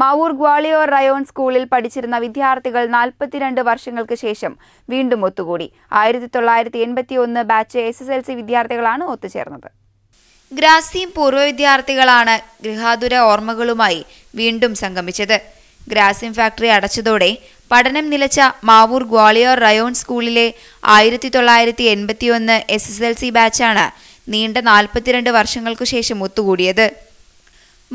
Mavoor Gwalior rayon സ്കൂളിൽ പഠിച്ചിരുന്ന വിദ്യാർത്ഥികൾ നാൽപ്പത്തിരണ്ട് വർഷങ്ങൾക്ക് ശേഷം വീണ്ടും ഒത്തുകൂടി ആയിരത്തി തൊള്ളായിരത്തി എൺപത്തി ഒന്ന് batch S S L C വിദ്യാർത്ഥികളാണ് ഒത്തുചേർന്നത് ഗ്രാസിയും പൂർവ്വ വിദ്യാർത്ഥികളാണ് ഗൃഹാതുര ഓർമ്മകളുമായി വീണ്ടും സംഗമിച്ചത് ഗ്രാസിം ഫാക്ടറി അടച്ചതോടെ പഠനം നിലച്ച മാവൂർ ഗ്വാളിയോർ റയോൺ സ്കൂളിലെ ആയിരത്തി തൊള്ളായിരത്തി എൺപത്തിയൊന്ന് എസ് എസ് എൽ സി ബാച്ചാണ് നീണ്ട നാൽപ്പത്തിരണ്ട് വർഷങ്ങൾക്കു ശേഷം ഒത്തുകൂടിയത്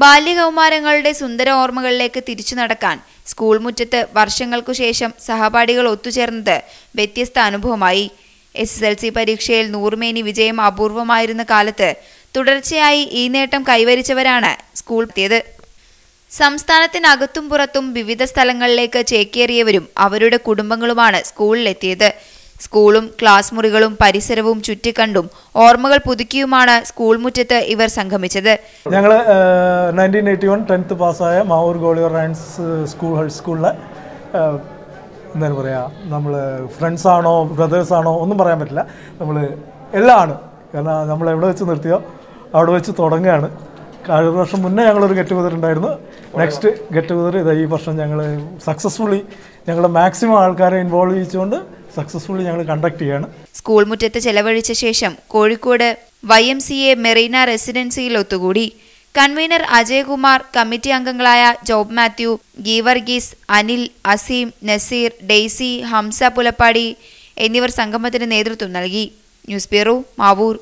ബാല്യകൗമാരങ്ങളുടെ സുന്ദര ഓർമ്മകളിലേക്ക് തിരിച്ചു നടക്കാൻ സ്കൂൾ മുറ്റത്ത് വർഷങ്ങൾക്കു ശേഷം സഹപാഠികൾ ഒത്തുചേർന്നത് വ്യത്യസ്ത അനുഭവമായി എസ് എസ് എൽ സി പരീക്ഷയിൽ നൂറുമേനി വിജയം അപൂർവമായിരുന്ന കാലത്ത് തുടർച്ചയായി ഈ നേട്ടം കൈവരിച്ചവരാണ് സ്കൂൾ എത്തിയത് സംസ്ഥാനത്തിനകത്തും പുറത്തും വിവിധ സ്ഥലങ്ങളിലേക്ക് ചേക്കേറിയവരും അവരുടെ കുടുംബങ്ങളുമാണ് സ്കൂളിലെത്തിയത് സ്കൂളും ക്ലാസ് മുറികളും പരിസരവും ചുറ്റിക്കണ്ടും ഓർമ്മകൾ പുതുക്കിയുമാണ് സ്കൂൾ മുറ്റത്ത് ഇവർ സംഗമിച്ചത് ഞങ്ങൾ നയൻറ്റീൻ എയ്റ്റി വൺ ടെൻത്ത് പാസ്സായ Mavoor Gwalior Rayons school high സ്കൂളിലെ എന്താണ് പറയുക നമ്മൾ ഫ്രണ്ട്സ് ആണോ ബ്രദേഴ്സ് ആണോ ഒന്നും പറയാൻ പറ്റില്ല നമ്മൾ എല്ലാം കാരണം നമ്മൾ എവിടെ വെച്ച് നിർത്തിയോ അവിടെ വെച്ച് തുടങ്ങുകയാണ് കഴിഞ്ഞ വർഷം മുന്നേ ഞങ്ങളൊരു ഗെറ്റ് ടുഗദർ ഉണ്ടായിരുന്നു നെക്സ്റ്റ് ഗെറ്റ് ടുഗദർ ഇതായി ഈ വർഷം ഞങ്ങൾ സക്സസ്ഫുള്ളി ഞങ്ങൾ മാക്സിമം ആൾക്കാരെ ഇൻവോൾവ് ചെയ്യിച്ചുകൊണ്ട് സക്സസ്ഫുള്ളി ഞങ്ങൾ കണ്ടക്ട് ചെയ്യാണ് സ്കൂൾ മുറ്റത്ത് ചെലവഴിച്ച ശേഷം Kozhikode Y M C A Marina റെസിഡൻസിയിൽ ഒത്തുകൂടി കൺവീനർ അജയ്കുമാർ കമ്മിറ്റി അംഗങ്ങളായ ജോബ് മാത്യു ഗീവർഗീസ് അനിൽ അസീം നസീർ ഡെയ്സി ഹംസ പുലപ്പാടി എന്നിവർ സംഗമത്തിന് നേതൃത്വം നൽകി ന്യൂസ് ബ്യൂറോ മാവൂർ